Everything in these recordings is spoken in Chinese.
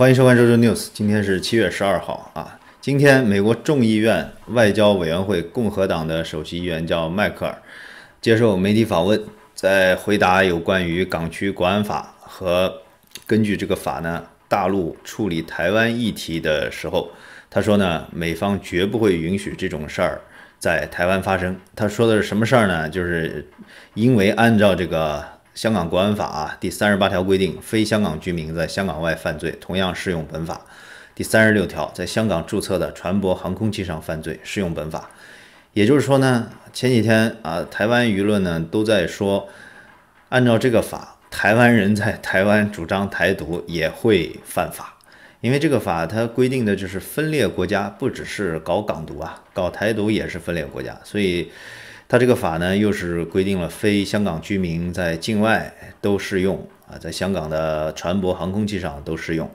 欢迎收看《周周 news》，今天是七月十二号啊。今天，美国众议院外交委员会共和党的首席议员叫迈克尔，接受媒体访问，在回答有关于港区国安法和根据这个法呢大陆处理台湾议题的时候，他说呢，美方绝不会允许这种事儿在台湾发生。他说的是什么事儿呢？就是因为按照这个。香港国安法啊，第三十八条规定，非香港居民在香港外犯罪，同样适用本法。第三十六条，在香港注册的船舶、航空器上犯罪，适用本法。也就是说呢，前几天啊，台湾舆论呢都在说，按照这个法，台湾人在台湾主张台独也会犯法，因为这个法它规定的就是分裂国家，不只是搞港独啊，搞台独也是分裂国家，所以。它这个法呢，又是规定了非香港居民在境外都适用啊，在香港的船舶、航空器上都适用。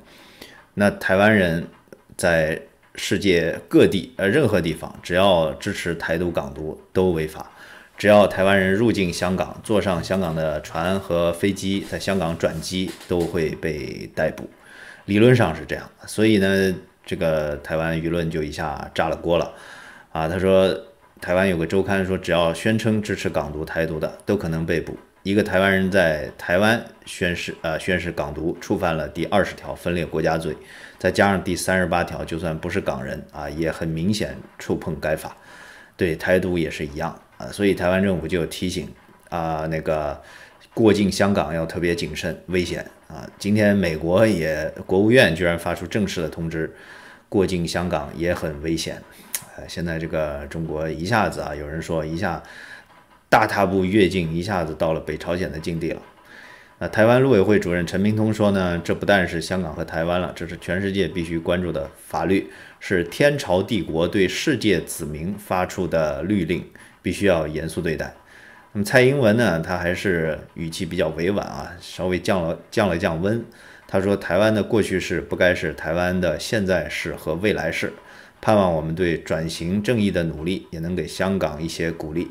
那台湾人在世界各地，呃，任何地方，只要支持台独、港独，都违法。只要台湾人入境香港，坐上香港的船和飞机，在香港转机，都会被逮捕。理论上是这样，所以呢，这个台湾舆论就一下炸了锅了啊，他说。台湾有个周刊说，只要宣称支持港独、台独的，都可能被捕。一个台湾人在台湾宣誓，呃，宣誓港独，触犯了第二十条分裂国家罪，再加上第三十八条，就算不是港人啊，也很明显触碰该法。对台独也是一样啊，所以台湾政府就提醒啊，那个过境香港要特别谨慎，危险啊。今天美国也，国务院居然发出正式的通知，过境香港也很危险。呃，现在这个中国一下子啊，有人说一下大踏步跃进，一下子到了北朝鲜的境地了。那台湾陆委会主任陈明通说呢，这不但是香港和台湾了，这是全世界必须关注的法律，是天朝帝国对世界子民发出的律令，必须要严肃对待。那么蔡英文呢，他还是语气比较委婉啊，稍微降了降了降温。他说，台湾的过去式不该是台湾的现在式和未来式。盼望我们对转型正义的努力也能给香港一些鼓励。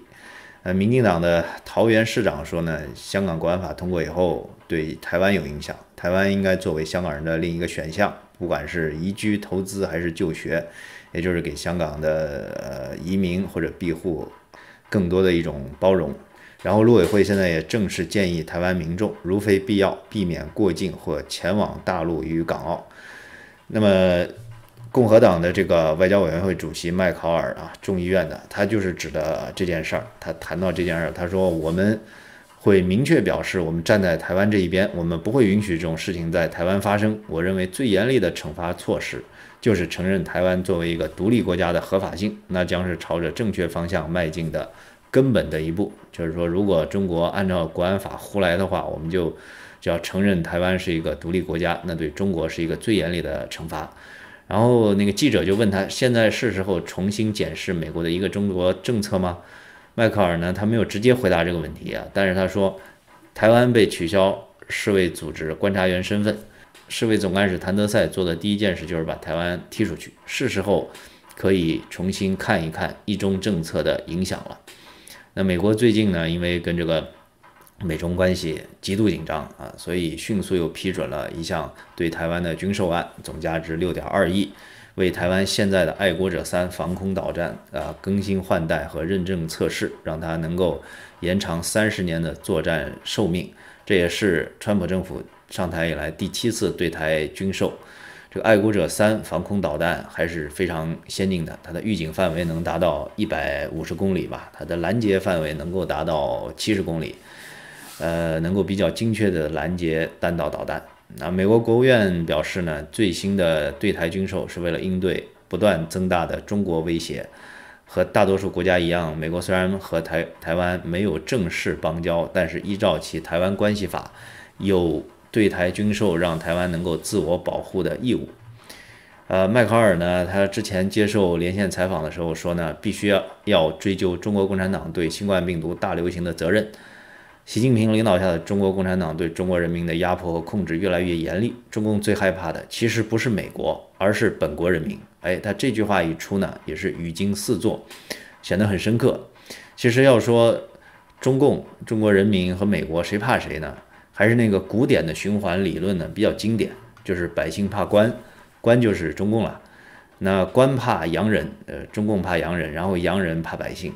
呃，民进党的桃园市长说呢，香港国安法通过以后对台湾有影响，台湾应该作为香港人的另一个选项，不管是移居、投资还是就学，也就是给香港的呃移民或者庇护更多的一种包容。然后陆委会现在也正式建议台湾民众如非必要，避免过境或前往大陆与港澳。那么。共和党的这个外交委员会主席麦考尔啊，众议院的，他就是指的这件事儿。他谈到这件事儿，他说：“我们会明确表示，我们站在台湾这一边，我们不会允许这种事情在台湾发生。”我认为最严厉的惩罚措施就是承认台湾作为一个独立国家的合法性，那将是朝着正确方向迈进的根本的一步。就是说，如果中国按照国安法胡来的话，我们就只要承认台湾是一个独立国家，那对中国是一个最严厉的惩罚。然后那个记者就问他，现在是时候重新检视美国的一个中国政策吗？迈克尔呢，他没有直接回答这个问题啊，但是他说，台湾被取消世卫组织观察员身份，世卫总干事谭德赛做的第一件事就是把台湾踢出去，是时候可以重新看一看一中政策的影响了。那美国最近呢，因为跟这个。美中关系极度紧张啊，所以迅速又批准了一项对台湾的军售案，总价值六点二亿，为台湾现在的爱国者三防空导弹啊更新换代和认证测试，让它能够延长三十年的作战寿命。这也是川普政府上台以来第七次对台军售。这个爱国者三防空导弹还是非常先进的，它的预警范围能达到一百五十公里吧，它的拦截范围能够达到七十公里。呃，能够比较精确地拦截弹道导弹。那美国国务院表示呢，最新的对台军售是为了应对不断增大的中国威胁。和大多数国家一样，美国虽然和台台湾没有正式邦交，但是依照其台湾关系法，有对台军售让台湾能够自我保护的义务。呃，迈考尔呢，他之前接受连线采访的时候说呢，必须要要追究中国共产党对新冠病毒大流行的责任。习近平领导下的中国共产党对中国人民的压迫和控制越来越严厉。中共最害怕的其实不是美国，而是本国人民。哎，他这句话一出呢，也是语惊四座，显得很深刻。其实要说中共、中国人民和美国谁怕谁呢？还是那个古典的循环理论呢比较经典，就是百姓怕官，官就是中共了。那官怕洋人，呃，中共怕洋人，然后洋人怕百姓。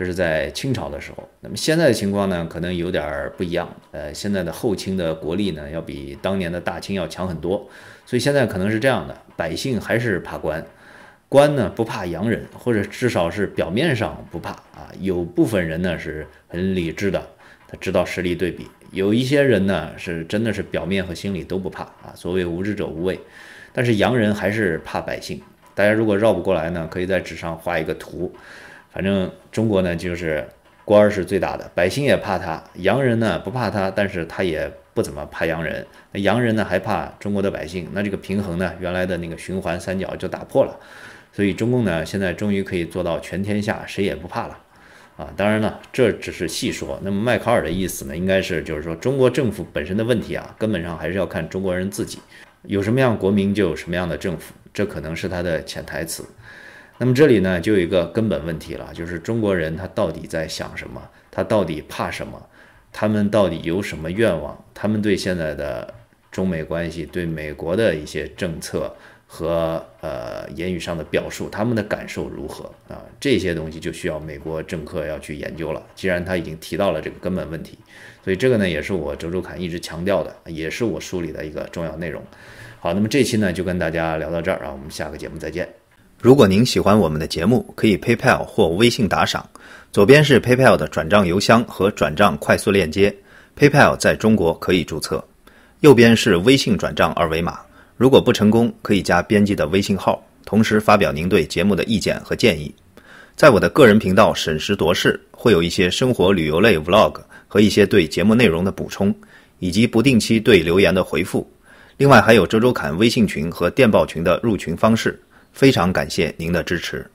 这是在清朝的时候，那么现在的情况呢，可能有点儿不一样。呃，现在的后清的国力呢，要比当年的大清要强很多，所以现在可能是这样的：百姓还是怕官，官呢不怕洋人，或者至少是表面上不怕啊。有部分人呢是很理智的，他知道实力对比；有一些人呢是真的是表面和心里都不怕啊。所谓无知者无畏，但是洋人还是怕百姓。大家如果绕不过来呢，可以在纸上画一个图。反正中国呢，就是官儿是最大的，百姓也怕他；洋人呢不怕他，但是他也不怎么怕洋人。那洋人呢还怕中国的百姓。那这个平衡呢，原来的那个循环三角就打破了。所以中共呢，现在终于可以做到全天下谁也不怕了。啊，当然了，这只是细说。那么麦考尔的意思呢，应该是就是说，中国政府本身的问题啊，根本上还是要看中国人自己，有什么样国民就有什么样的政府，这可能是他的潜台词。那么这里呢，就有一个根本问题了，就是中国人他到底在想什么？他到底怕什么？他们到底有什么愿望？他们对现在的中美关系、对美国的一些政策和呃言语上的表述，他们的感受如何啊？这些东西就需要美国政客要去研究了。既然他已经提到了这个根本问题，所以这个呢，也是我周周侃一直强调的，也是我梳理的一个重要内容。好，那么这期呢就跟大家聊到这儿啊，我们下个节目再见。如果您喜欢我们的节目，可以 PayPal 或微信打赏。左边是 PayPal 的转账邮箱和转账快速链接，PayPal 在中国可以注册。右边是微信转账二维码。如果不成功，可以加编辑的微信号，同时发表您对节目的意见和建议。在我的个人频道“审时度势”会有一些生活旅游类 Vlog 和一些对节目内容的补充，以及不定期对留言的回复。另外还有周周侃微信群和电报群的入群方式。非常感谢您的支持。